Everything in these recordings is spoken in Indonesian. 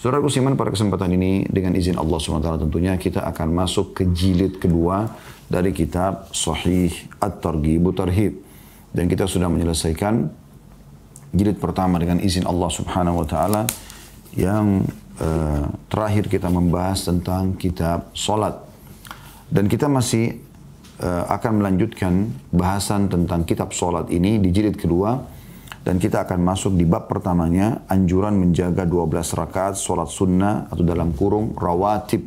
Saudara kusiman pada kesempatan ini dengan izin Allah SWT tentunya kita akan masuk ke jilid kedua dari kitab Sahih At-Targhib Tarhib. Dan kita sudah menyelesaikan jilid pertama dengan izin Allah Subhanahu wa taala yang uh, terakhir kita membahas tentang kitab solat Dan kita masih uh, akan melanjutkan bahasan tentang kitab solat ini di jilid kedua dan kita akan masuk di bab pertamanya anjuran menjaga 12 rakaat sholat sunnah atau dalam kurung rawatib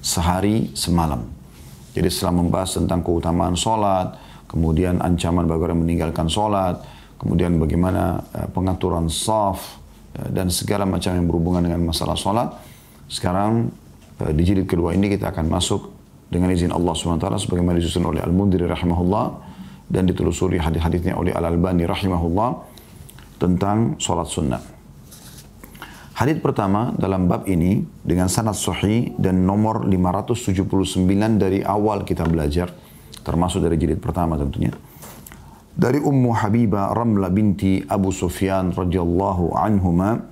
sehari semalam. Jadi setelah membahas tentang keutamaan sholat, kemudian ancaman bagaimana meninggalkan sholat, kemudian bagaimana eh, pengaturan saf eh, dan segala macam yang berhubungan dengan masalah sholat, sekarang eh, di jilid kedua ini kita akan masuk dengan izin Allah SWT sebagaimana disusun oleh Al-Mundiri rahimahullah dan ditelusuri hadis-hadisnya oleh Al-Albani rahimahullah tentang sholat sunnah. Hadis pertama dalam bab ini dengan sanad sahih dan nomor 579 dari awal kita belajar termasuk dari jilid pertama tentunya. Dari Ummu Habibah Ramla binti Abu Sufyan radhiyallahu anhuma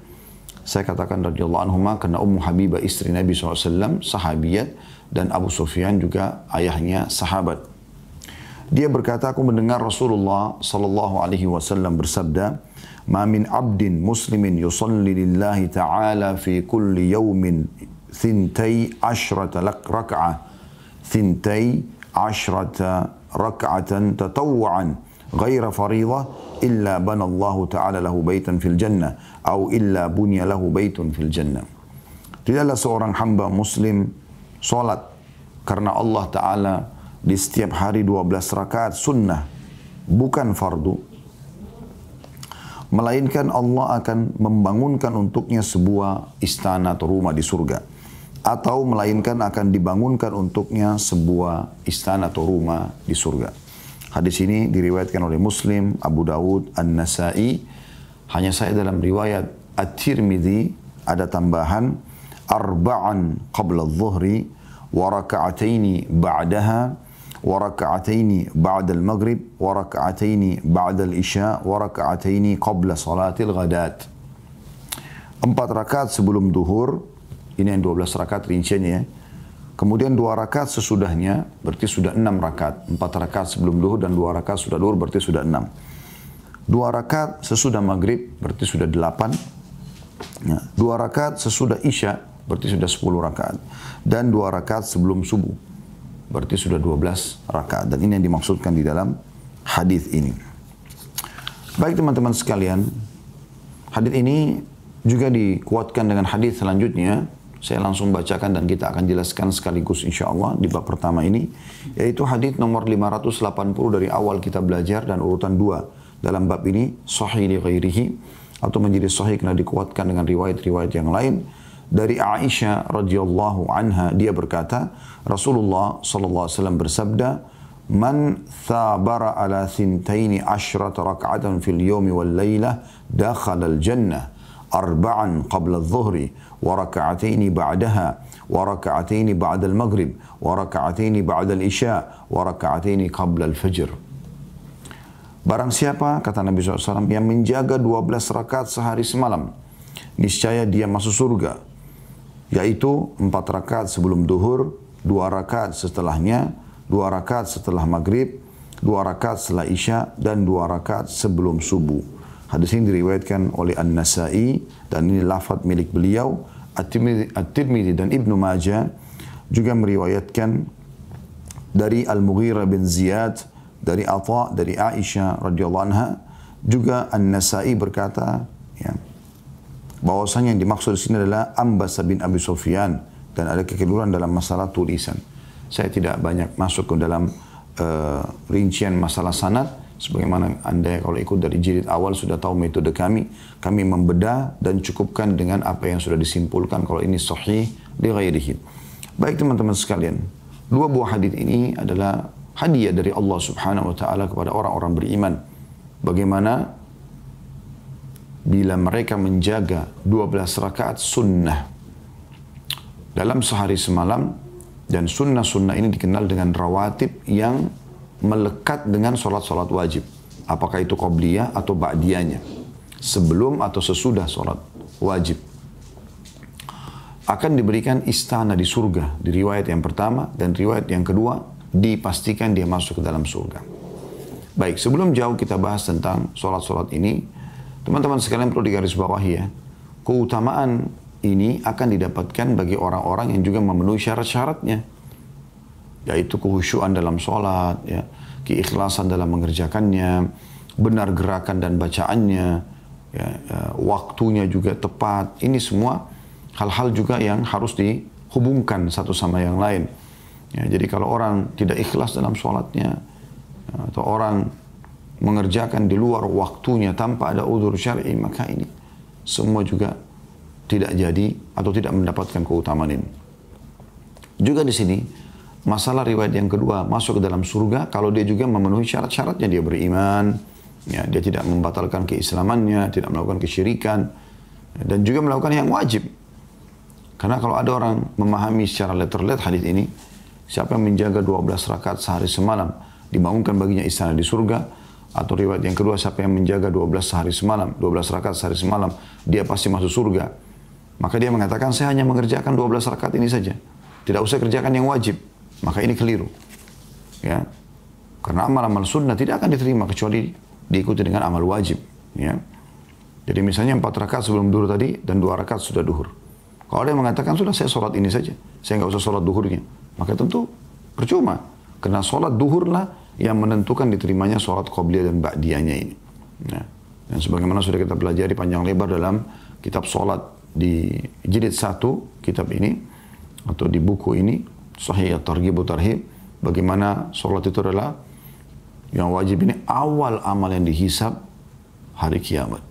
saya katakan radhiyallahu anhuma karena Ummu Habibah istri Nabi SAW sahabiat dan Abu Sufyan juga ayahnya sahabat. Dia berkata, aku mendengar Rasulullah Sallallahu Alaihi Wasallam bersabda, ما من عبد مسلم يصلي لله تعالى في كل يوم ثنتي عشرة ركعة ثنتي عشرة ركعة تطوعا غير فريضة إلا بنى الله تعالى له بيتا في الجنة أو إلا بني له بيت في الجنة تدل سورا حمبا مسلم صلاة كرنا الله تعالى di setiap hari 12 rakaat sunnah bukan fardu Melainkan Allah akan membangunkan untuknya sebuah istana atau rumah di surga. Atau melainkan akan dibangunkan untuknya sebuah istana atau rumah di surga. Hadis ini diriwayatkan oleh Muslim, Abu Dawud, An-Nasai. Hanya saya dalam riwayat at Tirmidzi ada tambahan arba'an qabla dhuhri wa raka'ataini ba'daha وركعتين بعد المغرب وركعتين بعد العشاء وركعتين قبل صلاة الغداء empat rakaat sebelum duhur ini yang 12 rakaat rinciannya ya kemudian dua rakaat sesudahnya berarti sudah enam rakaat empat rakaat sebelum duhur dan dua rakaat sudah duhur berarti sudah enam dua rakaat sesudah maghrib berarti sudah delapan nah, dua rakaat sesudah isya berarti sudah sepuluh rakaat dan dua rakaat sebelum subuh Berarti sudah 12 rakaat. Dan ini yang dimaksudkan di dalam hadis ini. Baik teman-teman sekalian, hadis ini juga dikuatkan dengan hadis selanjutnya. Saya langsung bacakan dan kita akan jelaskan sekaligus insya Allah di bab pertama ini. Yaitu hadis nomor 580 dari awal kita belajar dan urutan dua dalam bab ini. Sahih li ghairihi atau menjadi sahih karena dikuatkan dengan riwayat-riwayat yang lain dari Aisyah radhiyallahu anha dia berkata Rasulullah sallallahu alaihi wasallam bersabda man thabara ala thintaini ashrat rak'atan fil yawmi wal lailah dakhala al jannah arba'an qabla al dhuhri wa rak'ataini ba'daha wa rak'ataini ba'da al-maghrib wa rak'ataini ba'da al isya wa rak'ataini qabla al-fajr Barang siapa, kata Nabi SAW, yang menjaga 12 rakaat sehari semalam, niscaya dia masuk surga yaitu empat rakaat sebelum duhur, dua rakaat setelahnya, dua rakaat setelah maghrib, dua rakaat setelah isya, dan dua rakaat sebelum subuh. Hadis ini diriwayatkan oleh An-Nasai dan ini lafad milik beliau, At-Tirmidhi dan Ibnu Majah juga meriwayatkan dari Al-Mughirah bin Ziyad, dari Atha, dari Aisyah radhiyallahu anha, juga An-Nasai berkata, ya, bahwasanya yang dimaksud di sini adalah Ambas bin Abi Sufyan dan ada kekeliruan dalam masalah tulisan. Saya tidak banyak masuk ke dalam uh, rincian masalah sanad sebagaimana Anda kalau ikut dari jilid awal sudah tahu metode kami, kami membedah dan cukupkan dengan apa yang sudah disimpulkan kalau ini sahih di ghairihi. Baik teman-teman sekalian, dua buah hadis ini adalah hadiah dari Allah Subhanahu wa taala kepada orang-orang beriman. Bagaimana bila mereka menjaga 12 rakaat sunnah dalam sehari semalam dan sunnah-sunnah ini dikenal dengan rawatib yang melekat dengan sholat-sholat wajib. Apakah itu qobliyah atau ba'diyahnya. Sebelum atau sesudah sholat wajib. Akan diberikan istana di surga. Di riwayat yang pertama dan riwayat yang kedua dipastikan dia masuk ke dalam surga. Baik, sebelum jauh kita bahas tentang sholat-sholat ini Teman-teman sekalian perlu digarisbawahi ya. Keutamaan ini akan didapatkan bagi orang-orang yang juga memenuhi syarat-syaratnya. Yaitu kehusyuan dalam sholat, ya, keikhlasan dalam mengerjakannya, benar gerakan dan bacaannya, ya, ya, waktunya juga tepat. Ini semua hal-hal juga yang harus dihubungkan satu sama yang lain. Ya, jadi kalau orang tidak ikhlas dalam sholatnya, atau orang mengerjakan di luar waktunya tanpa ada udur syar'i maka ini semua juga tidak jadi atau tidak mendapatkan keutamaan ini. Juga di sini masalah riwayat yang kedua masuk ke dalam surga kalau dia juga memenuhi syarat-syaratnya dia beriman, ya dia tidak membatalkan keislamannya, tidak melakukan kesyirikan dan juga melakukan yang wajib. Karena kalau ada orang memahami secara letterlet hadis ini, siapa yang menjaga 12 rakaat sehari semalam dibangunkan baginya istana di surga, atau riwayat yang kedua siapa yang menjaga 12 hari semalam, 12 rakaat sehari semalam, dia pasti masuk surga. Maka dia mengatakan saya hanya mengerjakan 12 rakaat ini saja. Tidak usah kerjakan yang wajib. Maka ini keliru. Ya. Karena amal-amal sunnah tidak akan diterima kecuali diikuti dengan amal wajib, ya. Jadi misalnya empat rakaat sebelum duhur tadi dan dua rakaat sudah duhur. Kalau ada yang mengatakan sudah saya sholat ini saja, saya nggak usah sholat duhurnya, maka tentu percuma. Karena sholat duhurlah yang menentukan diterimanya sholat qobliyah dan ba'diyahnya ini. Ya. dan sebagaimana sudah kita pelajari panjang lebar dalam kitab sholat di jilid satu kitab ini atau di buku ini Sahih Targhib Tarhib bagaimana sholat itu adalah yang wajib ini awal amal yang dihisap hari kiamat.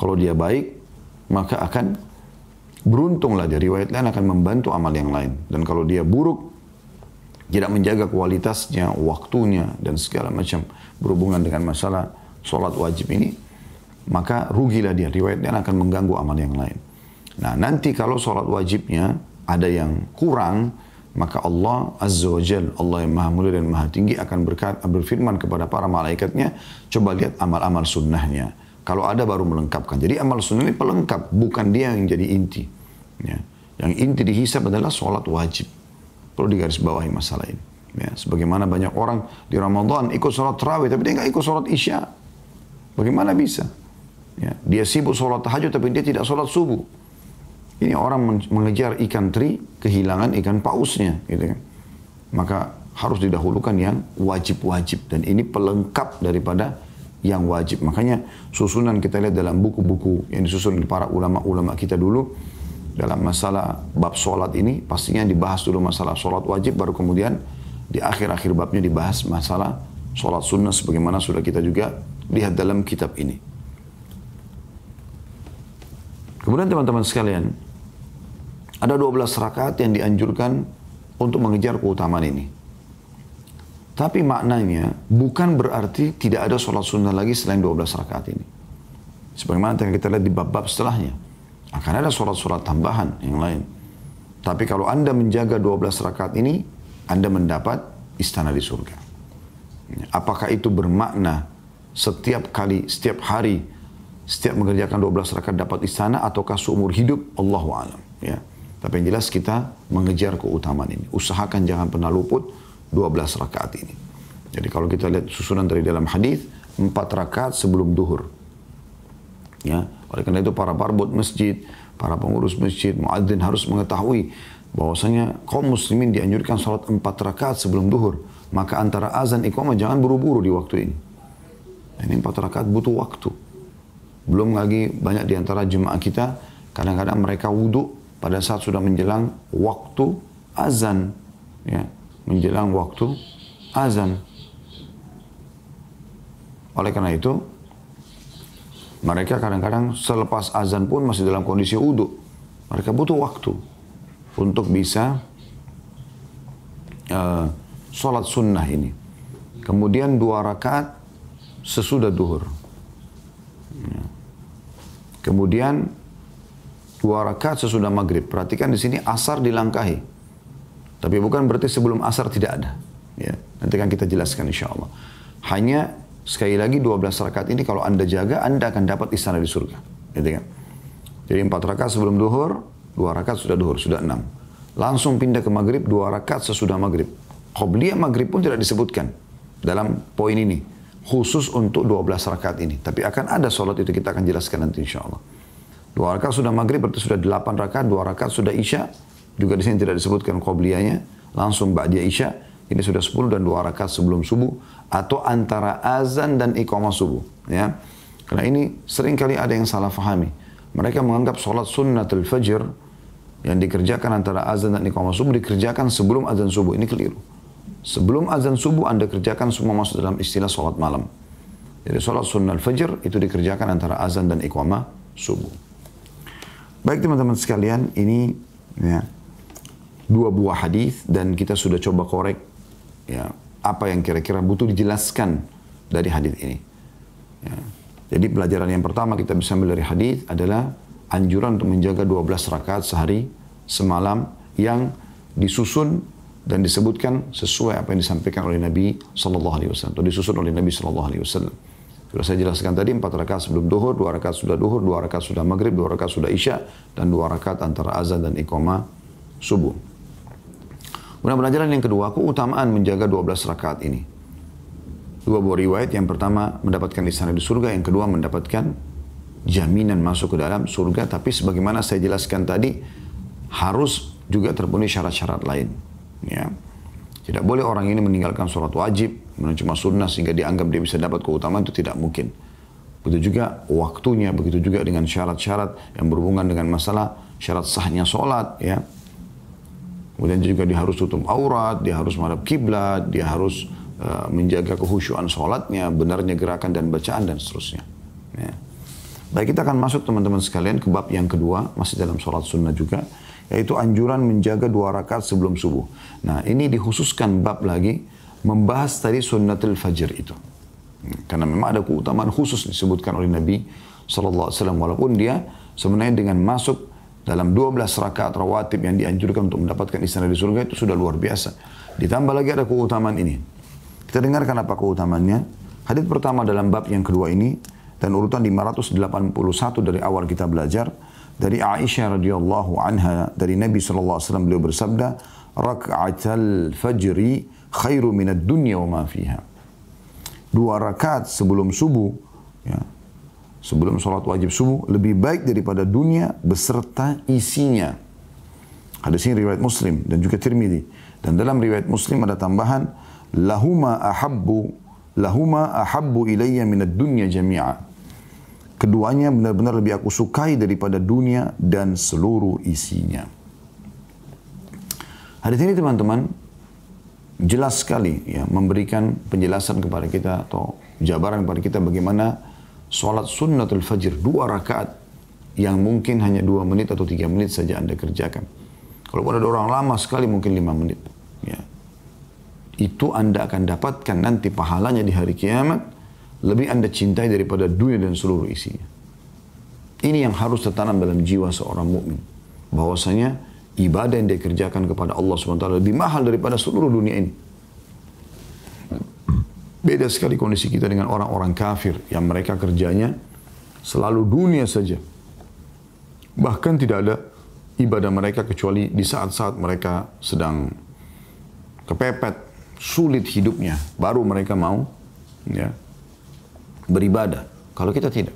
Kalau dia baik maka akan beruntunglah dia riwayat lain akan membantu amal yang lain dan kalau dia buruk tidak menjaga kualitasnya, waktunya, dan segala macam berhubungan dengan masalah sholat wajib ini, maka rugilah dia. riwayatnya akan mengganggu amal yang lain. Nah, nanti kalau sholat wajibnya ada yang kurang, maka Allah Azza wa Jal, Allah yang Maha Mulia dan Maha Tinggi akan berkat, berfirman kepada para malaikatnya, coba lihat amal-amal sunnahnya. Kalau ada baru melengkapkan. Jadi amal sunnah ini pelengkap, bukan dia yang jadi inti. Ya. Yang inti dihisab adalah sholat wajib. Perlu digarisbawahi masalah ini. Ya, sebagaimana banyak orang di Ramadan ikut sholat terawih, tapi dia nggak ikut sholat isya. Bagaimana bisa? Ya, dia sibuk sholat tahajud, tapi dia tidak sholat subuh. Ini orang mengejar ikan teri, kehilangan ikan pausnya. Gitu kan. Maka harus didahulukan yang wajib-wajib. Dan ini pelengkap daripada yang wajib. Makanya susunan kita lihat dalam buku-buku yang disusun para ulama-ulama kita dulu dalam masalah bab sholat ini pastinya dibahas dulu masalah sholat wajib baru kemudian di akhir-akhir babnya dibahas masalah sholat sunnah sebagaimana sudah kita juga lihat dalam kitab ini. Kemudian teman-teman sekalian, ada 12 rakaat yang dianjurkan untuk mengejar keutamaan ini. Tapi maknanya bukan berarti tidak ada sholat sunnah lagi selain 12 rakaat ini. Sebagaimana yang kita lihat di bab-bab setelahnya. Akan ada surat-surat tambahan yang lain. Tapi kalau Anda menjaga 12 rakaat ini, Anda mendapat istana di surga. Apakah itu bermakna setiap kali, setiap hari, setiap mengerjakan 12 rakaat dapat istana ataukah seumur hidup? Allahu alam, ya. Tapi yang jelas kita mengejar keutamaan ini. Usahakan jangan pernah luput 12 rakaat ini. Jadi kalau kita lihat susunan dari dalam hadis, empat rakaat sebelum duhur. Ya, oleh karena itu para parbot masjid, para pengurus masjid, muadzin harus mengetahui bahwasanya kaum muslimin dianjurkan sholat empat rakaat sebelum duhur. Maka antara azan iqamah jangan buru-buru di waktu ini. Ini empat rakaat butuh waktu. Belum lagi banyak di antara jemaah kita, kadang-kadang mereka wudhu pada saat sudah menjelang waktu azan. Ya, menjelang waktu azan. Oleh karena itu, mereka kadang-kadang selepas azan pun masih dalam kondisi uduk. Mereka butuh waktu untuk bisa uh, sholat sunnah ini. Kemudian dua rakaat sesudah duhur. Ya. Kemudian dua rakaat sesudah maghrib. Perhatikan di sini asar dilangkahi. Tapi bukan berarti sebelum asar tidak ada. Ya, nanti kan kita jelaskan insya Allah. Hanya Sekali lagi 12 rakaat ini kalau Anda jaga, Anda akan dapat istana di surga. Gitu kan? Jadi empat rakaat sebelum duhur, dua rakaat sudah duhur, sudah enam, Langsung pindah ke maghrib, dua rakaat sesudah maghrib. Qobliyah maghrib pun tidak disebutkan dalam poin ini. Khusus untuk dua belas rakaat ini. Tapi akan ada sholat itu kita akan jelaskan nanti insya Allah. Dua rakaat sudah maghrib berarti sudah delapan rakaat, dua rakaat sudah isya. Juga di sini tidak disebutkan qobliyahnya, langsung ba'diyah isya. Ini sudah sepuluh dan dua rakaat sebelum subuh atau antara azan dan iqamah subuh. Ya. Karena ini seringkali ada yang salah fahami. Mereka menganggap sholat sunnatul fajr yang dikerjakan antara azan dan iqamah subuh dikerjakan sebelum azan subuh. Ini keliru. Sebelum azan subuh Anda kerjakan semua masuk dalam istilah sholat malam. Jadi sholat sunnah fajr itu dikerjakan antara azan dan iqamah subuh. Baik teman-teman sekalian, ini ya, dua buah hadis dan kita sudah coba korek ya apa yang kira-kira butuh dijelaskan dari hadis ini. Ya. Jadi pelajaran yang pertama kita bisa ambil dari hadis adalah anjuran untuk menjaga 12 rakaat sehari semalam yang disusun dan disebutkan sesuai apa yang disampaikan oleh Nabi Shallallahu Alaihi Wasallam atau disusun oleh Nabi Shallallahu Alaihi Wasallam. Sudah saya jelaskan tadi empat rakaat sebelum duhur, dua rakaat sudah duhur, dua rakaat sudah maghrib, dua rakaat sudah isya, dan dua rakaat antara azan dan iqamah subuh. Kemudian pelajaran yang kedua, aku keutamaan menjaga 12 rakaat ini. Dua buah riwayat, yang pertama mendapatkan istana di surga, yang kedua mendapatkan jaminan masuk ke dalam surga. Tapi sebagaimana saya jelaskan tadi, harus juga terpenuhi syarat-syarat lain. Ya. Tidak boleh orang ini meninggalkan surat wajib, menuju sunnah sehingga dianggap dia bisa dapat keutamaan itu tidak mungkin. Begitu juga waktunya, begitu juga dengan syarat-syarat yang berhubungan dengan masalah syarat sahnya sholat, ya Kemudian juga dia harus tutup aurat, dia harus menghadap kiblat, dia harus uh, menjaga kehusuan sholatnya, benarnya gerakan dan bacaan dan seterusnya. Ya. Baik kita akan masuk teman-teman sekalian ke bab yang kedua, masih dalam sholat sunnah juga, yaitu anjuran menjaga dua rakaat sebelum subuh. Nah ini dikhususkan bab lagi, membahas tadi sunnatul fajr itu. Hmm, karena memang ada keutamaan khusus disebutkan oleh Nabi SAW, walaupun dia sebenarnya dengan masuk dalam 12 rakaat rawatib yang dianjurkan untuk mendapatkan istana di surga itu sudah luar biasa. Ditambah lagi ada keutamaan ini. Kita dengarkan apa keutamaannya. Hadis pertama dalam bab yang kedua ini dan urutan 581 dari awal kita belajar dari Aisyah radhiyallahu anha dari Nabi sallallahu alaihi wasallam beliau bersabda, "Rak'atul fajri khairu minad dunya wa ma fiha." Dua rakaat sebelum subuh ya, sebelum sholat wajib subuh lebih baik daripada dunia beserta isinya. Hadis ini riwayat Muslim dan juga Tirmidzi. Dan dalam riwayat Muslim ada tambahan lahuma ahabbu lahuma ahabbu ilayya minad dunya jami'a. Keduanya benar-benar lebih aku sukai daripada dunia dan seluruh isinya. Hadis ini teman-teman jelas sekali ya memberikan penjelasan kepada kita atau jabaran kepada kita bagaimana Sholat sunnatul fajr dua rakaat yang mungkin hanya dua menit atau tiga menit saja Anda kerjakan. Kalau ada orang lama sekali mungkin lima menit. Ya. Itu Anda akan dapatkan nanti pahalanya di hari kiamat lebih Anda cintai daripada dunia dan seluruh isinya. Ini yang harus tertanam dalam jiwa seorang mukmin. Bahwasanya ibadah yang dia kerjakan kepada Allah SWT lebih mahal daripada seluruh dunia ini. Beda sekali kondisi kita dengan orang-orang kafir yang mereka kerjanya selalu dunia saja. Bahkan tidak ada ibadah mereka kecuali di saat-saat mereka sedang kepepet, sulit hidupnya, baru mereka mau ya, beribadah. Kalau kita tidak.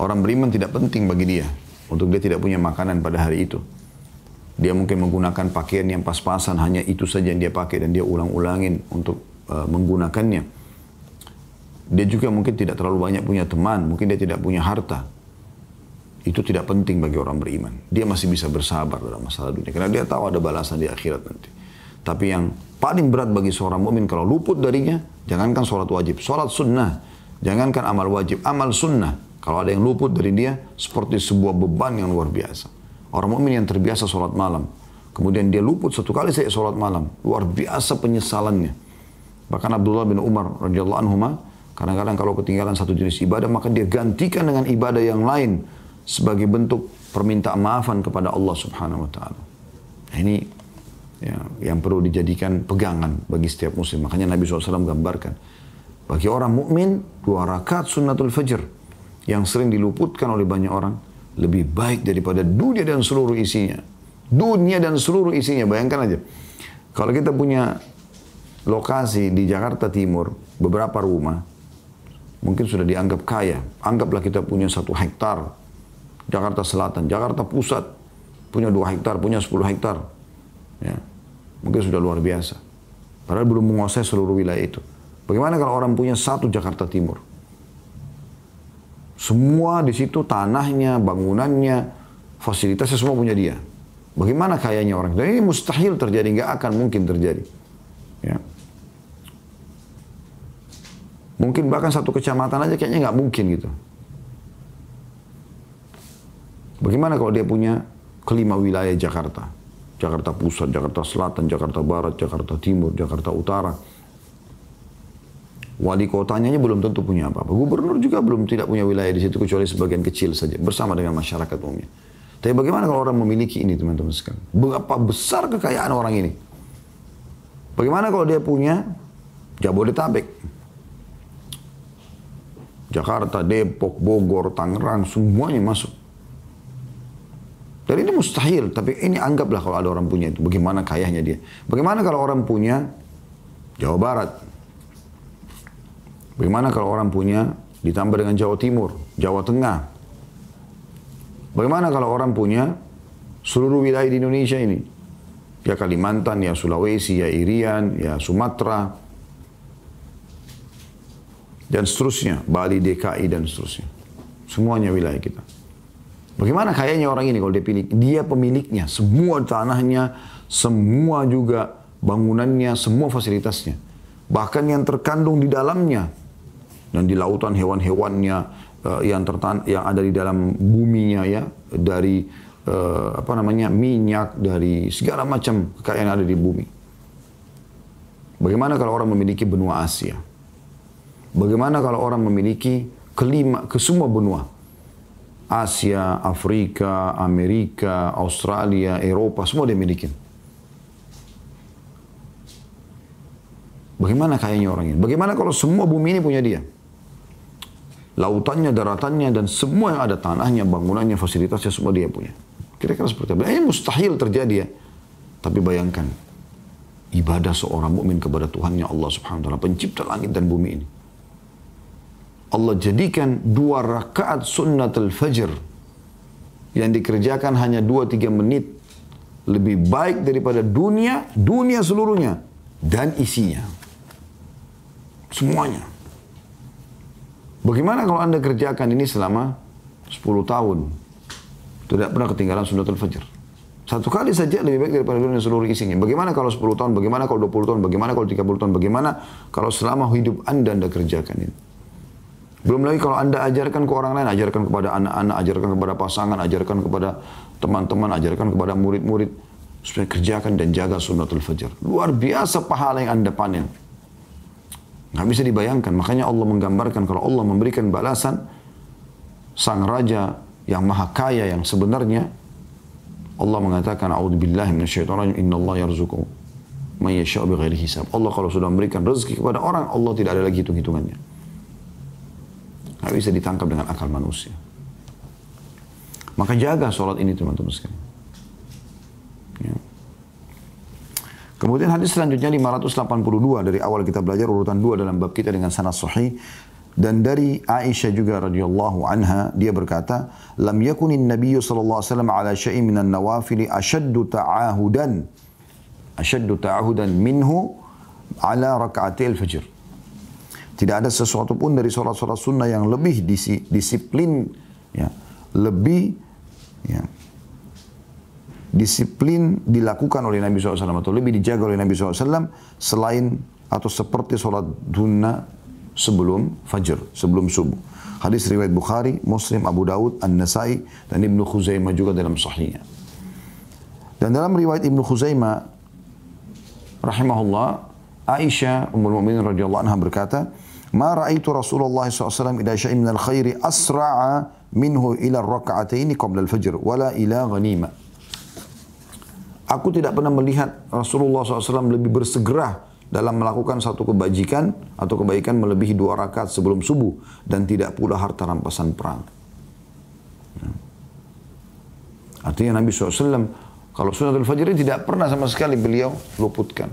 Orang beriman tidak penting bagi dia. Untuk dia tidak punya makanan pada hari itu. Dia mungkin menggunakan pakaian yang pas-pasan, hanya itu saja yang dia pakai dan dia ulang-ulangin untuk Eh, menggunakannya. Dia juga mungkin tidak terlalu banyak punya teman, mungkin dia tidak punya harta. Itu tidak penting bagi orang beriman. Dia masih bisa bersabar dalam masalah dunia karena dia tahu ada balasan di akhirat nanti. Tapi yang paling berat bagi seorang mukmin kalau luput darinya, jangankan sholat wajib, sholat sunnah, jangankan amal wajib, amal sunnah. Kalau ada yang luput dari dia, seperti sebuah beban yang luar biasa. Orang mukmin yang terbiasa sholat malam, kemudian dia luput satu kali saya sholat malam, luar biasa penyesalannya. Bahkan Abdullah bin Umar radhiyallahu anhu kadang-kadang kalau ketinggalan satu jenis ibadah maka dia gantikan dengan ibadah yang lain sebagai bentuk permintaan maafan kepada Allah Subhanahu wa taala. Nah, ini ya, yang perlu dijadikan pegangan bagi setiap muslim. Makanya Nabi SAW gambarkan bagi orang mukmin dua rakaat sunnatul fajr yang sering diluputkan oleh banyak orang lebih baik daripada dunia dan seluruh isinya. Dunia dan seluruh isinya, bayangkan aja. Kalau kita punya lokasi di Jakarta Timur, beberapa rumah, mungkin sudah dianggap kaya. Anggaplah kita punya satu hektar Jakarta Selatan, Jakarta Pusat punya dua hektar, punya sepuluh hektar. Ya, mungkin sudah luar biasa. Padahal belum menguasai seluruh wilayah itu. Bagaimana kalau orang punya satu Jakarta Timur? Semua di situ tanahnya, bangunannya, fasilitasnya semua punya dia. Bagaimana kayanya orang? Dan ini mustahil terjadi, nggak akan mungkin terjadi. Ya. Mungkin bahkan satu kecamatan aja kayaknya nggak mungkin gitu. Bagaimana kalau dia punya kelima wilayah Jakarta? Jakarta Pusat, Jakarta Selatan, Jakarta Barat, Jakarta Timur, Jakarta Utara. Wali kotanya aja belum tentu punya apa-apa. Gubernur juga belum tidak punya wilayah di situ kecuali sebagian kecil saja bersama dengan masyarakat umumnya. Tapi bagaimana kalau orang memiliki ini teman-teman sekalian? Berapa besar kekayaan orang ini? Bagaimana kalau dia punya Jabodetabek? Jakarta, Depok, Bogor, Tangerang, semuanya masuk. Dan ini mustahil, tapi ini anggaplah kalau ada orang punya itu. Bagaimana kayanya dia. Bagaimana kalau orang punya Jawa Barat. Bagaimana kalau orang punya ditambah dengan Jawa Timur, Jawa Tengah. Bagaimana kalau orang punya seluruh wilayah di Indonesia ini. Ya Kalimantan, ya Sulawesi, ya Irian, ya Sumatera, dan seterusnya, Bali, DKI dan seterusnya. Semuanya wilayah kita. Bagaimana kayaknya orang ini kalau dia pilih? Dia pemiliknya, semua tanahnya, semua juga bangunannya, semua fasilitasnya. Bahkan yang terkandung di dalamnya dan di lautan hewan-hewannya uh, yang tertan yang ada di dalam buminya ya dari uh, apa namanya minyak dari segala macam kekayaan yang ada di bumi. Bagaimana kalau orang memiliki benua Asia? Bagaimana kalau orang memiliki kelima ke semua benua? Asia, Afrika, Amerika, Australia, Eropa, semua dia miliki. Bagaimana kayanya orang ini? Bagaimana kalau semua bumi ini punya dia? Lautannya, daratannya, dan semua yang ada tanahnya, bangunannya, fasilitasnya, semua dia punya. Kira-kira seperti apa? Ini mustahil terjadi ya. Tapi bayangkan, ibadah seorang mukmin kepada Tuhannya Allah subhanahu wa ta'ala, pencipta langit dan bumi ini. Allah jadikan dua rakaat sunnatul fajr yang dikerjakan hanya dua tiga menit lebih baik daripada dunia, dunia seluruhnya dan isinya. Semuanya. Bagaimana kalau Anda kerjakan ini selama 10 tahun? Tidak pernah ketinggalan sunnatul fajr. Satu kali saja lebih baik daripada dunia seluruh isinya. Bagaimana kalau 10 tahun, bagaimana kalau 20 tahun, bagaimana kalau 30 tahun, bagaimana kalau selama hidup Anda Anda kerjakan ini? Belum lagi kalau Anda ajarkan ke orang lain, ajarkan kepada anak-anak, ajarkan kepada pasangan, ajarkan kepada teman-teman, ajarkan kepada murid-murid. Supaya kerjakan dan jaga sunnatul fajar. Luar biasa pahala yang Anda panen. Nggak bisa dibayangkan. Makanya Allah menggambarkan kalau Allah memberikan balasan, sang raja yang maha kaya yang sebenarnya, Allah mengatakan, A'udzubillahi minasyaitonirrajim, inna Allah yarzuku man yasha'u bighairi hisab. Allah kalau sudah memberikan rezeki kepada orang, Allah tidak ada lagi hitung-hitungannya. Nggak bisa ditangkap dengan akal manusia. Maka jaga sholat ini teman-teman sekalian. Ya. Kemudian hadis selanjutnya 582 dari awal kita belajar urutan dua dalam bab kita dengan sanad sahih dan dari Aisyah juga radhiyallahu anha dia berkata lam yakunin nabiy sallallahu alaihi wasallam ala syai'in minan nawafil ashaddu ta'ahudan ashaddu ta'ahudan minhu ala raka'atil fajr tidak ada sesuatu pun dari sholat-sholat sunnah yang lebih disi, disiplin, ya, lebih ya, disiplin dilakukan oleh Nabi SAW atau lebih dijaga oleh Nabi SAW selain atau seperti sholat sunnah sebelum fajar, sebelum subuh. Hadis riwayat Bukhari, Muslim, Abu Daud, An-Nasai, dan Ibnu Khuzaimah juga dalam sahihnya. Dan dalam riwayat Ibnu Khuzaimah, rahimahullah, Aisyah, Ummul Mu'minin radhiyallahu anha berkata, Ma ra'aitu Rasulullah SAW ila syai'in minal khairi asra'a minhu ila raka'ataini qabla al-fajr wala ila ghanima. Aku tidak pernah melihat Rasulullah SAW lebih bersegera dalam melakukan satu kebajikan atau kebaikan melebihi dua rakaat sebelum subuh dan tidak pula harta rampasan perang. Ya. Artinya Nabi SAW kalau sunat al-fajr tidak pernah sama sekali beliau luputkan.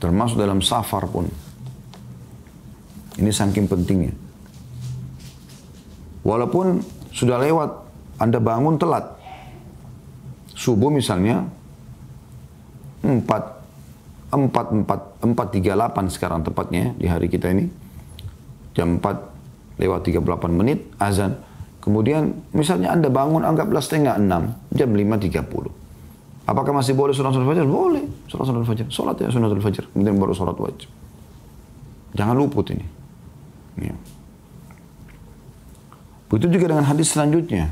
Termasuk dalam safar pun. Ini saking pentingnya. Walaupun sudah lewat, Anda bangun telat. Subuh misalnya, 4, 4, 4, 4, 38 sekarang tepatnya di hari kita ini. Jam 4 lewat 38 menit, azan. Kemudian misalnya Anda bangun anggaplah setengah 6, jam 5.30. Apakah masih boleh sholat sunatul fajar? Boleh. Sholat sunatul fajar. Sholat ya sunatul fajar. Kemudian baru sholat wajib. Jangan luput ini. Ya. Begitu juga dengan hadis selanjutnya.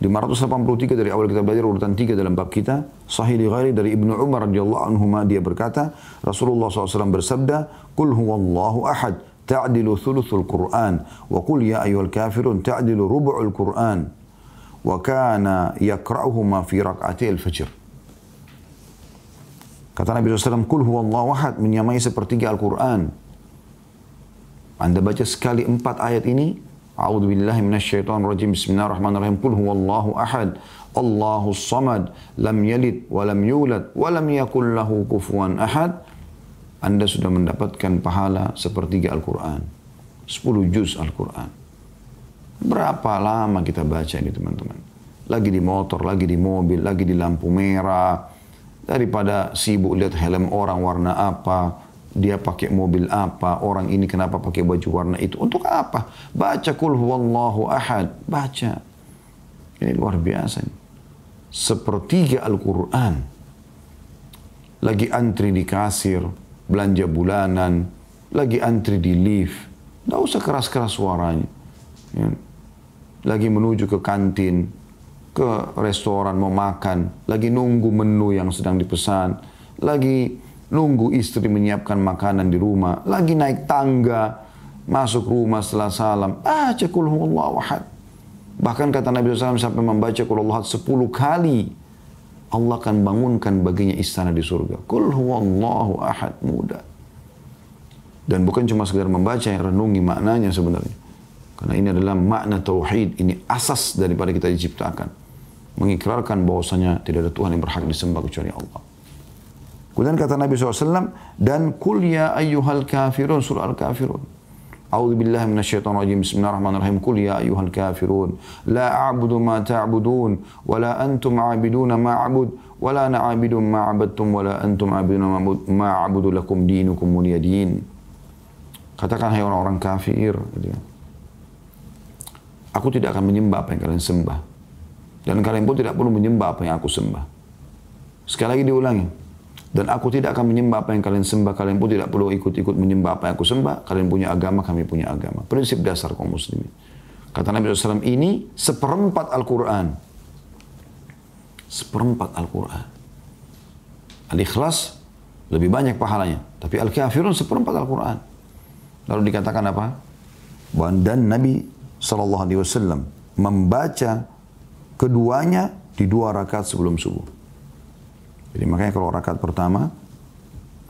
583 dari awal kita belajar urutan 3 dalam bab kita. Sahih di ghairi dari Ibnu Umar radhiyallahu anhu dia berkata, Rasulullah SAW bersabda, huwa allahu ahad, ta'dilu thuluthul Qur'an, wa kul ya ayyuhal kafirun ta'dilu rubu'ul Qur'an." Wa kana yakra'uhuma fi al fajr. Kata Nabi SAW, huwa Allahu ahad," menyamai sepertiga Al-Qur'an. Anda baca sekali empat ayat ini, A'udhu billahi minasyaitan rajim. Bismillahirrahmanirrahim. Qul huwallahu ahad. Allahu samad. Lam yalid wa lam yulad wa lam yakul lahu ahad. Anda sudah mendapatkan pahala sepertiga Al-Qur'an. Sepuluh juz Al-Qur'an. Berapa lama kita baca ini, teman-teman? Lagi di motor, lagi di mobil, lagi di lampu merah. Daripada sibuk lihat helm orang warna apa, dia pakai mobil apa, orang ini kenapa pakai baju warna itu. Untuk apa? Baca kul huwallahu ahad. Baca. Ini luar biasa. Sepertiga Al-Quran. Lagi antri di kasir, belanja bulanan, lagi antri di lift. Tidak usah keras-keras suaranya. Ya. Lagi menuju ke kantin, ke restoran mau makan, lagi nunggu menu yang sedang dipesan, lagi nunggu istri menyiapkan makanan di rumah, lagi naik tangga, masuk rumah setelah salam, ah cekulullah wahad. Bahkan kata Nabi SAW sampai membaca kulullah 10 kali, Allah akan bangunkan baginya istana di surga. Kul huwallahu ahad muda. Dan bukan cuma sekedar membaca, yang renungi maknanya sebenarnya. Karena ini adalah makna tauhid, ini asas daripada kita diciptakan. Mengikrarkan bahwasanya tidak ada Tuhan yang berhak disembah kecuali Allah. Kemudian kata Nabi SAW, dan kul ya ayyuhal kafirun, surah al-kafirun. A'udhu billahi minasyaitan rajim. Bismillahirrahmanirrahim. Kul ya ayyuhal kafirun la a'budu ma ta'budun wa la antum 'abiduna ma a'bud wa la na'abidun ma'abadtum, ma wa la antum 'abiduna ma a'budu lakum dinukum muliyadin. Katakan hai orang-orang kafir, gitu ya. Aku tidak akan menyembah apa yang kalian sembah. Dan kalian pun tidak perlu menyembah apa yang aku sembah. Sekali lagi diulangi. Dan aku tidak akan menyembah apa yang kalian sembah. Kalian pun tidak perlu ikut-ikut menyembah apa yang aku sembah. Kalian punya agama, kami punya agama. Prinsip dasar kaum muslimin. Kata Nabi SAW ini seperempat Al-Quran. Seperempat Al-Quran. Al-Ikhlas lebih banyak pahalanya. Tapi Al-Kafirun seperempat Al-Quran. Lalu dikatakan apa? Dan Nabi SAW membaca keduanya di dua rakaat sebelum subuh. Jadi makanya kalau rakaat pertama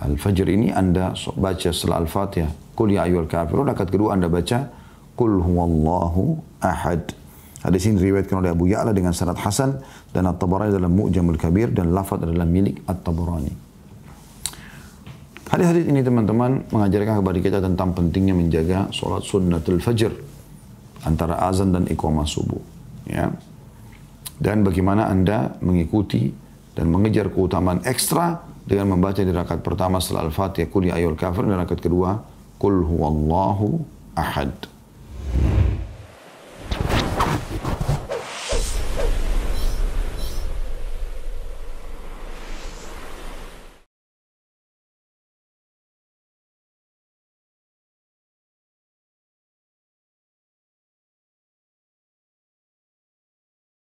Al-Fajr ini Anda baca setelah Al-Fatihah, Qul ya ayyuhal kafir rakaat kedua Anda baca Qul huwallahu ahad. Hadis ini riwayatkan oleh Abu Ya'la dengan sanad hasan dan At-Tabarani dalam Mu'jamul Kabir dan Lafad adalah milik At-Tabarani. Hadis-hadis ini teman-teman mengajarkan kepada kita tentang pentingnya menjaga sholat sunnatul fajr antara azan dan iqamah subuh. Ya. Dan bagaimana Anda mengikuti dan mengejar keutamaan ekstra dengan membaca di rakaat pertama setelah Al-Fatihah kuli ya ayul kafir dan rakaat kedua kul huwallahu ahad.